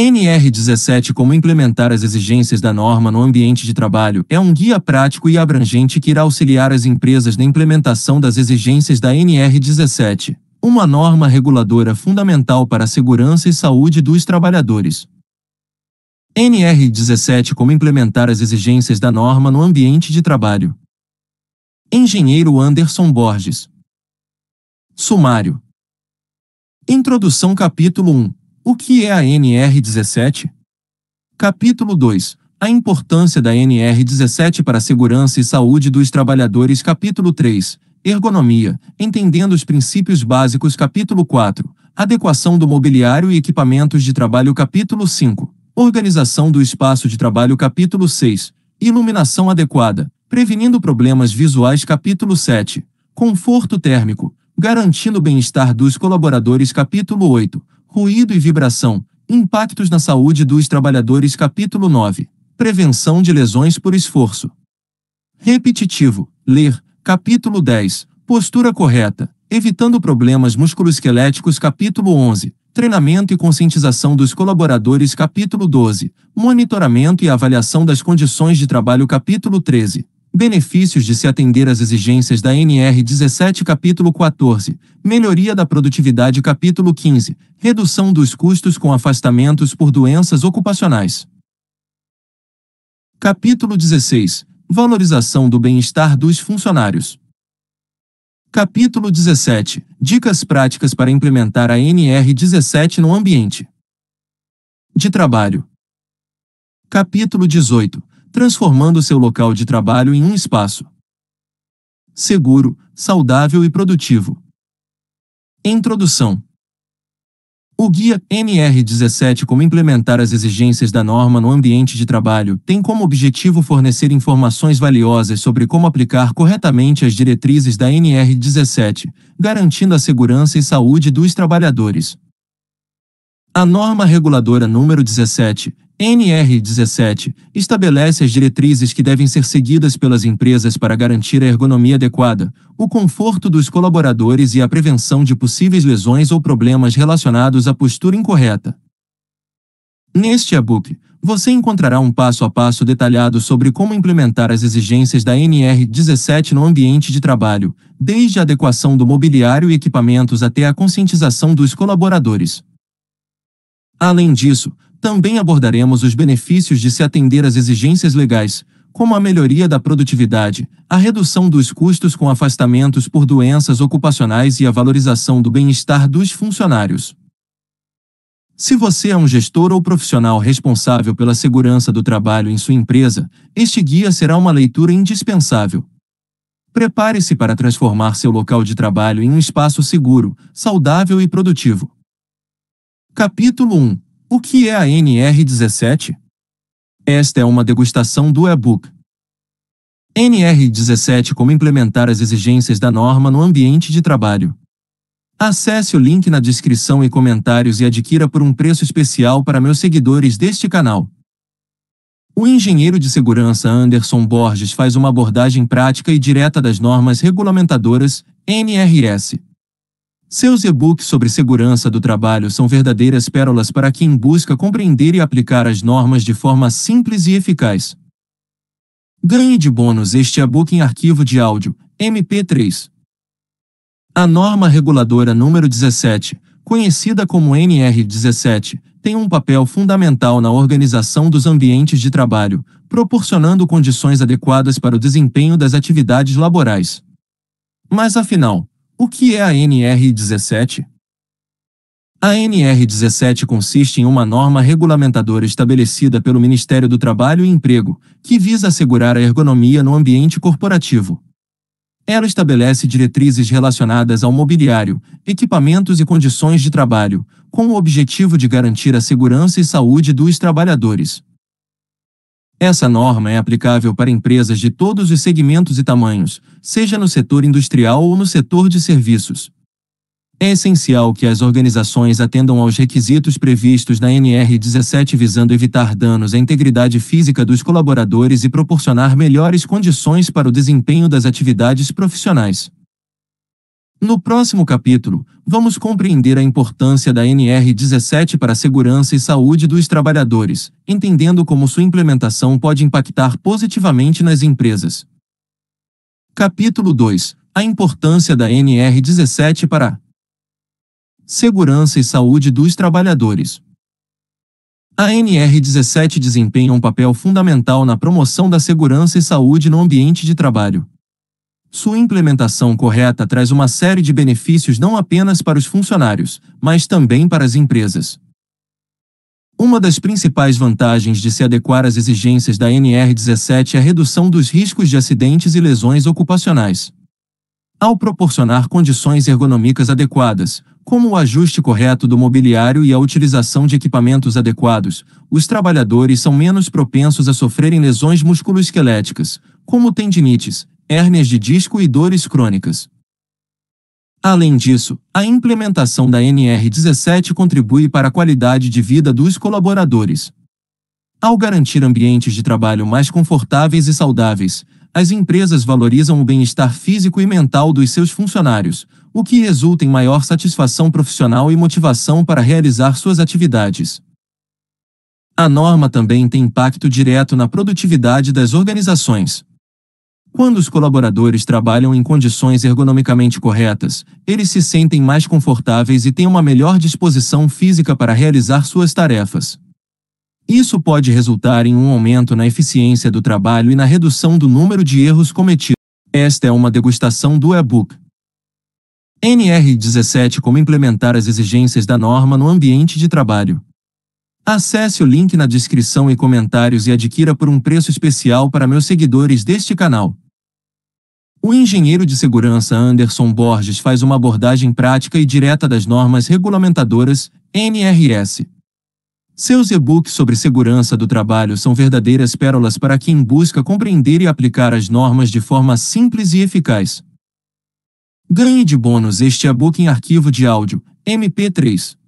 NR17 Como implementar as exigências da norma no ambiente de trabalho é um guia prático e abrangente que irá auxiliar as empresas na implementação das exigências da NR17, uma norma reguladora fundamental para a segurança e saúde dos trabalhadores. NR17 Como implementar as exigências da norma no ambiente de trabalho. Engenheiro Anderson Borges. Sumário. Introdução Capítulo 1 o que é a NR17? Capítulo 2 A importância da NR17 para a segurança e saúde dos trabalhadores. Capítulo 3 Ergonomia Entendendo os princípios básicos. Capítulo 4 Adequação do mobiliário e equipamentos de trabalho. Capítulo 5 Organização do espaço de trabalho. Capítulo 6 Iluminação adequada Prevenindo problemas visuais. Capítulo 7 Conforto térmico Garantindo o bem-estar dos colaboradores. Capítulo 8 ruído e vibração, impactos na saúde dos trabalhadores, capítulo 9, prevenção de lesões por esforço. Repetitivo, ler, capítulo 10, postura correta, evitando problemas musculoesqueléticos, capítulo 11, treinamento e conscientização dos colaboradores, capítulo 12, monitoramento e avaliação das condições de trabalho, capítulo 13, Benefícios de se atender às exigências da NR 17 capítulo 14, melhoria da produtividade capítulo 15, redução dos custos com afastamentos por doenças ocupacionais. Capítulo 16, valorização do bem-estar dos funcionários. Capítulo 17, dicas práticas para implementar a NR 17 no ambiente de trabalho. Capítulo 18 transformando seu local de trabalho em um espaço seguro, saudável e produtivo. Introdução o guia NR 17 Como implementar as exigências da norma no ambiente de trabalho tem como objetivo fornecer informações valiosas sobre como aplicar corretamente as diretrizes da NR17, garantindo a segurança e saúde dos trabalhadores. A norma reguladora número 17, NR17 estabelece as diretrizes que devem ser seguidas pelas empresas para garantir a ergonomia adequada, o conforto dos colaboradores e a prevenção de possíveis lesões ou problemas relacionados à postura incorreta. Neste e-book, você encontrará um passo a passo detalhado sobre como implementar as exigências da NR17 no ambiente de trabalho, desde a adequação do mobiliário e equipamentos até a conscientização dos colaboradores. Além disso, também abordaremos os benefícios de se atender às exigências legais, como a melhoria da produtividade, a redução dos custos com afastamentos por doenças ocupacionais e a valorização do bem-estar dos funcionários. Se você é um gestor ou profissional responsável pela segurança do trabalho em sua empresa, este guia será uma leitura indispensável. Prepare-se para transformar seu local de trabalho em um espaço seguro, saudável e produtivo. Capítulo 1 o que é a NR17? Esta é uma degustação do e-book. NR17 Como implementar as exigências da norma no ambiente de trabalho. Acesse o link na descrição e comentários e adquira por um preço especial para meus seguidores deste canal. O engenheiro de segurança Anderson Borges faz uma abordagem prática e direta das normas regulamentadoras NRS. Seus e-books sobre segurança do trabalho são verdadeiras pérolas para quem busca compreender e aplicar as normas de forma simples e eficaz. Ganhe de bônus este e-book em arquivo de áudio, MP3. A norma reguladora número 17, conhecida como NR17, tem um papel fundamental na organização dos ambientes de trabalho, proporcionando condições adequadas para o desempenho das atividades laborais. Mas afinal, o que é a NR17? A NR17 consiste em uma norma regulamentadora estabelecida pelo Ministério do Trabalho e Emprego, que visa assegurar a ergonomia no ambiente corporativo. Ela estabelece diretrizes relacionadas ao mobiliário, equipamentos e condições de trabalho, com o objetivo de garantir a segurança e saúde dos trabalhadores. Essa norma é aplicável para empresas de todos os segmentos e tamanhos, seja no setor industrial ou no setor de serviços. É essencial que as organizações atendam aos requisitos previstos na NR17 visando evitar danos à integridade física dos colaboradores e proporcionar melhores condições para o desempenho das atividades profissionais. No próximo capítulo, vamos compreender a importância da NR17 para a segurança e saúde dos trabalhadores, entendendo como sua implementação pode impactar positivamente nas empresas. Capítulo 2 A importância da NR17 para a segurança e saúde dos trabalhadores. A NR17 desempenha um papel fundamental na promoção da segurança e saúde no ambiente de trabalho sua implementação correta traz uma série de benefícios não apenas para os funcionários, mas também para as empresas. Uma das principais vantagens de se adequar às exigências da NR17 é a redução dos riscos de acidentes e lesões ocupacionais. Ao proporcionar condições ergonômicas adequadas, como o ajuste correto do mobiliário e a utilização de equipamentos adequados, os trabalhadores são menos propensos a sofrerem lesões musculoesqueléticas, como tendinites, hérnias de disco e dores crônicas. Além disso, a implementação da NR17 contribui para a qualidade de vida dos colaboradores. Ao garantir ambientes de trabalho mais confortáveis e saudáveis, as empresas valorizam o bem-estar físico e mental dos seus funcionários, o que resulta em maior satisfação profissional e motivação para realizar suas atividades. A norma também tem impacto direto na produtividade das organizações. Quando os colaboradores trabalham em condições ergonomicamente corretas, eles se sentem mais confortáveis e têm uma melhor disposição física para realizar suas tarefas. Isso pode resultar em um aumento na eficiência do trabalho e na redução do número de erros cometidos. Esta é uma degustação do e-book. NR17 Como implementar as exigências da norma no ambiente de trabalho. Acesse o link na descrição e comentários e adquira por um preço especial para meus seguidores deste canal. O engenheiro de segurança Anderson Borges faz uma abordagem prática e direta das normas regulamentadoras NRS. Seus e-books sobre segurança do trabalho são verdadeiras pérolas para quem busca compreender e aplicar as normas de forma simples e eficaz. Ganhe de bônus este e-book em arquivo de áudio, MP3.